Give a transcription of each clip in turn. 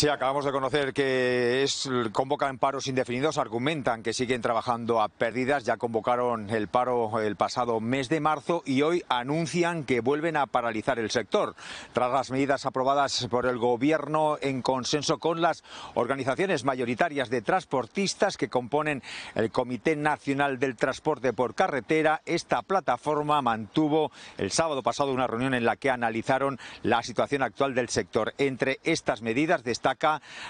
Sí, acabamos de conocer que es, convocan paros indefinidos, argumentan que siguen trabajando a pérdidas, ya convocaron el paro el pasado mes de marzo y hoy anuncian que vuelven a paralizar el sector. Tras las medidas aprobadas por el Gobierno en consenso con las organizaciones mayoritarias de transportistas que componen el Comité Nacional del Transporte por Carretera, esta plataforma mantuvo el sábado pasado una reunión en la que analizaron la situación actual del sector. Entre estas medidas de esta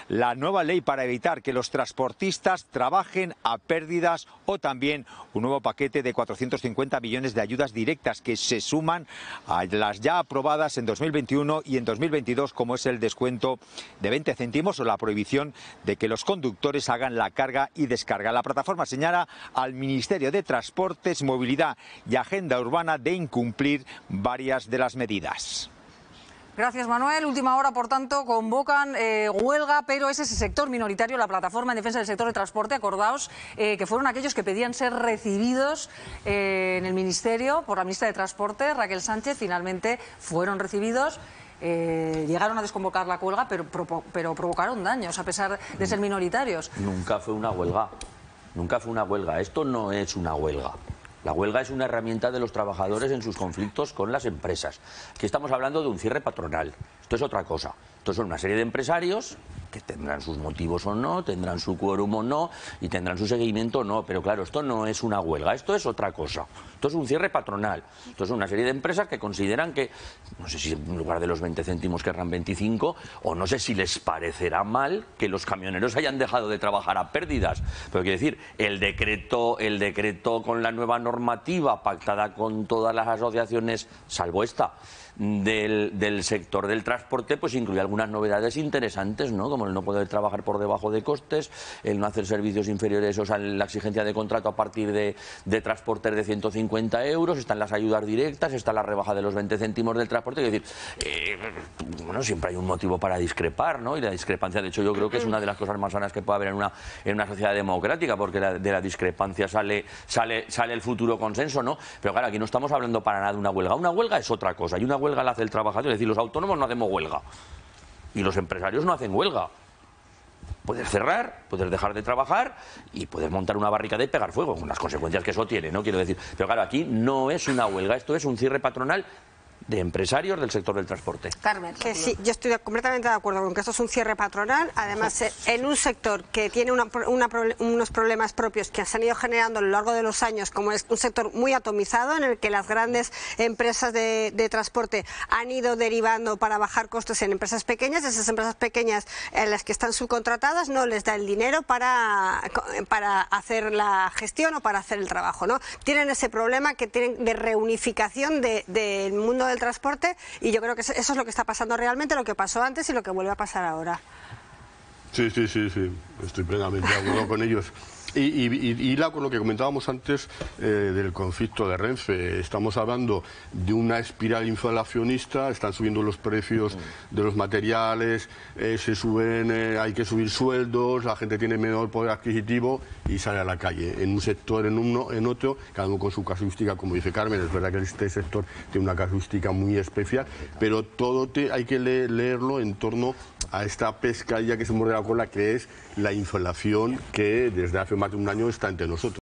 la nueva ley para evitar que los transportistas trabajen a pérdidas o también un nuevo paquete de 450 millones de ayudas directas que se suman a las ya aprobadas en 2021 y en 2022, como es el descuento de 20 céntimos o la prohibición de que los conductores hagan la carga y descarga. La plataforma señala al Ministerio de Transportes, Movilidad y Agenda Urbana de incumplir varias de las medidas. Gracias, Manuel. Última hora, por tanto, convocan eh, huelga, pero es ese sector minoritario, la plataforma en defensa del sector de transporte, acordaos, eh, que fueron aquellos que pedían ser recibidos eh, en el Ministerio por la ministra de Transporte, Raquel Sánchez, finalmente fueron recibidos. llegaron a desconvocar la huelga, pero, pero, provocaron daños a pesar de ser minoritarios. Nunca fue una huelga, nunca fue una huelga. Esto no es una huelga. La huelga es una herramienta de los trabajadores en sus conflictos con las empresas. Aquí estamos hablando de un cierre patronal. Esto es otra cosa. Esto son una serie de empresarios que tendrán sus motivos o no, tendrán su quórum o no, y tendrán su seguimiento o no. Pero claro, esto no es una huelga, esto es otra cosa. Esto es un cierre patronal. Esto es una serie de empresas que consideran que, no sé si en lugar de los 20 céntimos querrán 25, o no sé si les parecerá mal que los camioneros hayan dejado de trabajar a pérdidas. Pero quiero decir, el decreto, el decreto con la nueva normativa pactada con todas las asociaciones, salvo esta, del, sector del transporte, pues incluye algunas novedades interesantes, ¿no? el no poder trabajar por debajo de costes, el no hacer servicios inferiores, o sea, la exigencia de contrato a partir de, de de 150 euros, están las ayudas directas, está la rebaja de los 20 céntimos del transporte. Es decir, eh, bueno, siempre hay un motivo para discrepar, ¿no? Y la discrepancia, de hecho, yo creo que es una de las cosas más sanas que puede haber en una, en una sociedad democrática, porque de la discrepancia sale, sale, sale el futuro consenso, ¿no? Pero claro, aquí no estamos hablando para nada de una huelga. Una huelga es otra cosa, y una huelga la hace el trabajador, es decir, los autónomos no hacemos huelga. Y los empresarios no hacen huelga puedes cerrar, puedes dejar de trabajar y puedes montar una barrica de pegar fuego, con las consecuencias que eso tiene, ¿no? Quiero decir, pero claro, aquí no es una huelga, esto es un cierre patronal de empresarios del sector del transporte. Carmen. Que sí, yo estoy completamente de acuerdo con que esto es un cierre patronal. Además, eh, en un sector que tiene unos problemas propios que se han ido generando a lo largo de los años, como es un sector muy atomizado, en el que las grandes empresas de, transporte han ido derivando para bajar costes en empresas pequeñas. Esas empresas pequeñas en eh, las que están subcontratadas no les da el dinero para, para hacer la gestión o para hacer el trabajo. ¿no? Tienen ese problema que tienen de reunificación del mundo del transporte y yo creo que eso es lo que está pasando realmente, lo que pasó antes y lo que vuelve a pasar ahora. Sí, sí, sí, sí, estoy plenamente de acuerdo con ellos. Y, la, con lo que comentábamos antes eh, del conflicto de Renfe, estamos hablando de una espiral inflacionista, están subiendo los precios de los materiales, eh, se suben, eh, hay que subir sueldos, la gente tiene menor poder adquisitivo y sale a la calle. En un sector, en uno, en otro, cada uno con su casuística, como dice Carmen, es verdad que este sector tiene una casuística muy especial, pero todo te, hay que leerlo en torno a esta pescadilla que se muerde la cola, que es la inflación que desde hace más de un año está entre nosotros.